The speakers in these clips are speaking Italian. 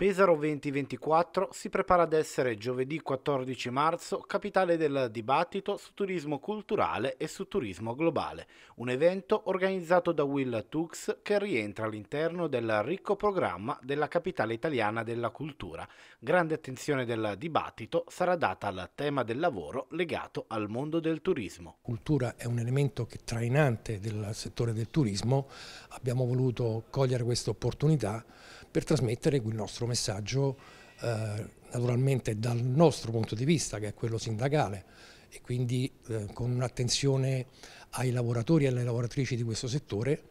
Pesaro 2024 si prepara ad essere giovedì 14 marzo capitale del dibattito su turismo culturale e su turismo globale, un evento organizzato da Will Tux che rientra all'interno del ricco programma della capitale italiana della cultura. Grande attenzione del dibattito sarà data al tema del lavoro legato al mondo del turismo. Cultura è un elemento che trainante del settore del turismo, abbiamo voluto cogliere questa opportunità per trasmettere il nostro messaggio eh, naturalmente dal nostro punto di vista che è quello sindacale e quindi eh, con un'attenzione ai lavoratori e alle lavoratrici di questo settore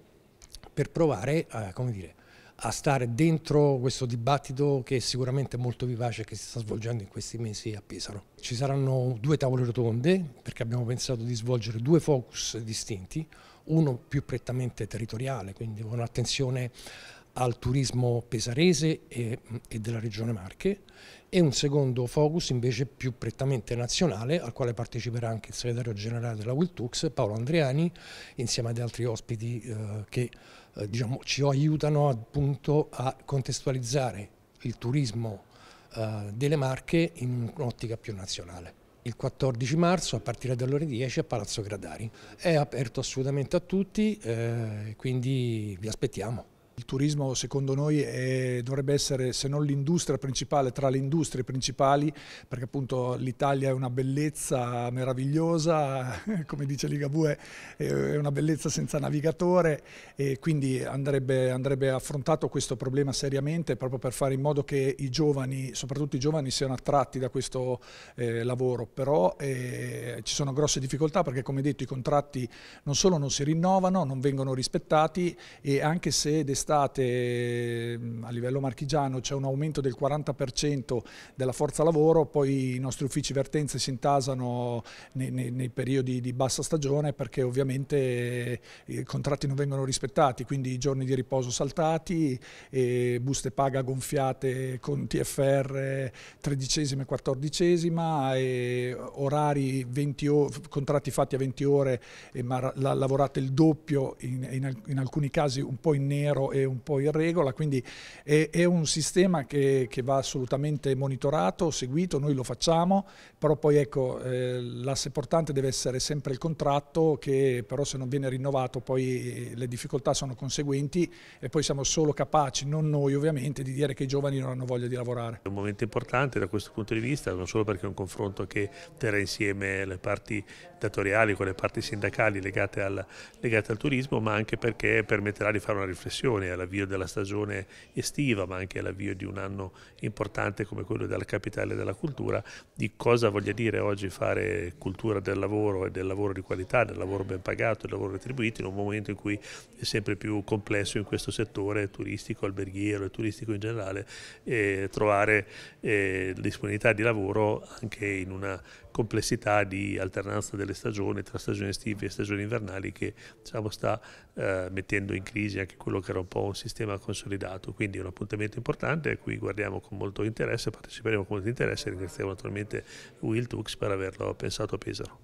per provare a, dire, a stare dentro questo dibattito che è sicuramente molto vivace e che si sta svolgendo in questi mesi a Pesaro. Ci saranno due tavole rotonde perché abbiamo pensato di svolgere due focus distinti, uno più prettamente territoriale, quindi con attenzione al turismo pesarese e, e, della regione Marche e un secondo focus invece più prettamente nazionale al quale parteciperà anche il segretario generale della Wiltux Paolo Andriani insieme ad altri ospiti eh, che eh, diciamo, ci aiutano appunto a contestualizzare il turismo eh, delle Marche in un'ottica più nazionale il 14 marzo a partire dalle ore 10 a Palazzo Gradari. È aperto assolutamente a tutti, eh, quindi vi aspettiamo. Il turismo secondo noi è, dovrebbe essere se non l'industria principale tra le industrie principali perché appunto l'Italia è una bellezza meravigliosa, come dice Ligabue è una bellezza senza navigatore e quindi andrebbe, andrebbe affrontato questo problema seriamente proprio per fare in modo che i giovani, soprattutto i giovani, siano attratti da questo eh, lavoro, però eh, ci sono grosse difficoltà perché come detto i contratti non solo non si rinnovano, non vengono rispettati e anche se d'estate quest'estate ehm, a livello marchigiano c'è un aumento del 40% della forza lavoro, poi i nostri uffici vertenze si intasano nei, nei, nei periodi di bassa stagione perché ovviamente eh, i contratti non vengono rispettati, quindi giorni di riposo saltati, buste paga gonfiate con TFR tredicesima e quattordicesima, e orari 20 ore, contratti fatti a 20 ore ma lavorate il doppio, in, in, in alcuni casi un po' in nero e è un po' in regola, quindi è, è un sistema che, che, va assolutamente monitorato, seguito, noi lo facciamo, però poi ecco, eh, l'asse portante deve essere sempre il contratto che però se non viene rinnovato poi eh, le difficoltà sono conseguenti e poi siamo solo capaci, non noi ovviamente, di dire che i giovani non hanno voglia di lavorare. È un momento importante da questo punto di vista, non solo perché è un confronto che terrà insieme le parti datoriali con le parti sindacali legate al, legate al turismo, ma anche perché permetterà di fare una riflessione stagione, all'avvio della stagione estiva, ma anche all'avvio di un anno importante come quello della capitale della cultura, di cosa voglia dire oggi fare cultura del lavoro e del lavoro di qualità, del lavoro ben pagato, del lavoro retribuito, in un momento in cui è sempre più complesso in questo settore turistico, alberghiero e turistico in generale, eh, trovare eh, disponibilità di lavoro anche in una complessità di alternanza delle stagioni tra stagioni estive e stagioni invernali che diciamo, sta eh, mettendo in crisi anche quello che era un po' un sistema consolidato, quindi è un appuntamento importante a cui guardiamo con molto interesse, parteciperemo con molto interesse e ringraziamo naturalmente Will Tux per averlo pensato a Pesaro.